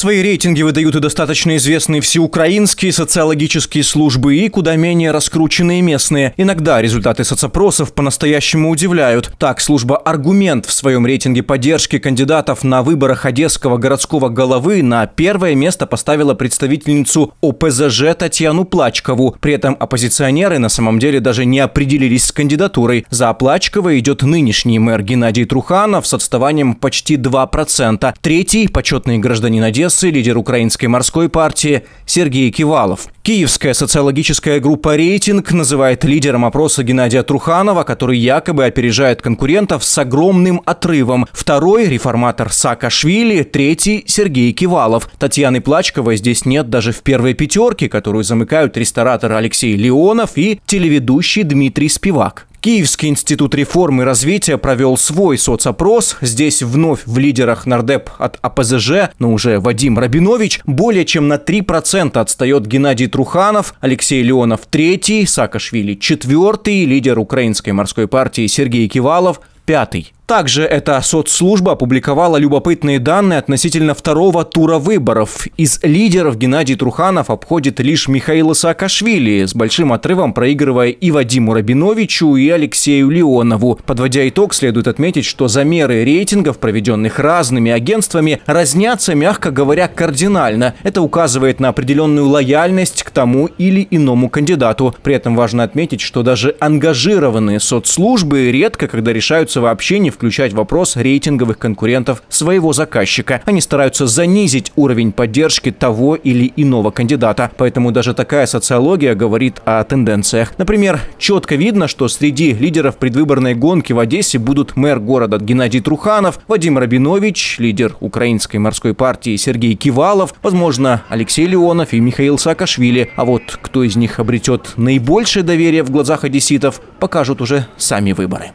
Свои рейтинги выдают и достаточно известные всеукраинские социологические службы, и куда менее раскрученные местные. Иногда результаты соцопросов по-настоящему удивляют. Так, служба «Аргумент» в своем рейтинге поддержки кандидатов на выборах Одесского городского головы на первое место поставила представительницу ОПЗЖ Татьяну Плачкову. При этом оппозиционеры на самом деле даже не определились с кандидатурой. За Плачкова идет нынешний мэр Геннадий Труханов с отставанием почти 2%. Третий – почетный гражданин Одессы Одессы лидер Украинской морской партии Сергей Кивалов. Киевская социологическая группа «Рейтинг» называет лидером опроса Геннадия Труханова, который якобы опережает конкурентов с огромным отрывом. Второй – реформатор Саакашвили, третий – Сергей Кивалов. Татьяны Плачковой здесь нет даже в первой пятерке, которую замыкают ресторатор Алексей Леонов и телеведущий Дмитрий Спивак. Киевский институт реформы и развития провел свой соцопрос. Здесь вновь в лидерах нардеп от АПЗЖ, но уже Вадим Рабинович, более чем на 3% отстает Геннадий Труханов, Алексей Леонов третий, Саакашвили четвертый, лидер Украинской морской партии Сергей Кивалов пятый. Также эта соцслужба опубликовала любопытные данные относительно второго тура выборов. Из лидеров Геннадий Труханов обходит лишь Михаила Саакашвили, с большим отрывом проигрывая и Вадиму Рабиновичу, и Алексею Леонову. Подводя итог, следует отметить, что замеры рейтингов, проведенных разными агентствами, разнятся, мягко говоря, кардинально. Это указывает на определенную лояльность к тому или иному кандидату. При этом важно отметить, что даже ангажированные соцслужбы редко когда решаются вообще не в включать вопрос рейтинговых конкурентов своего заказчика. Они стараются занизить уровень поддержки того или иного кандидата. Поэтому даже такая социология говорит о тенденциях. Например, четко видно, что среди лидеров предвыборной гонки в Одессе будут мэр города Геннадий Труханов, Вадим Рабинович, лидер Украинской морской партии Сергей Кивалов, возможно, Алексей Леонов и Михаил Саакашвили. А вот кто из них обретет наибольшее доверие в глазах одесситов, покажут уже сами выборы.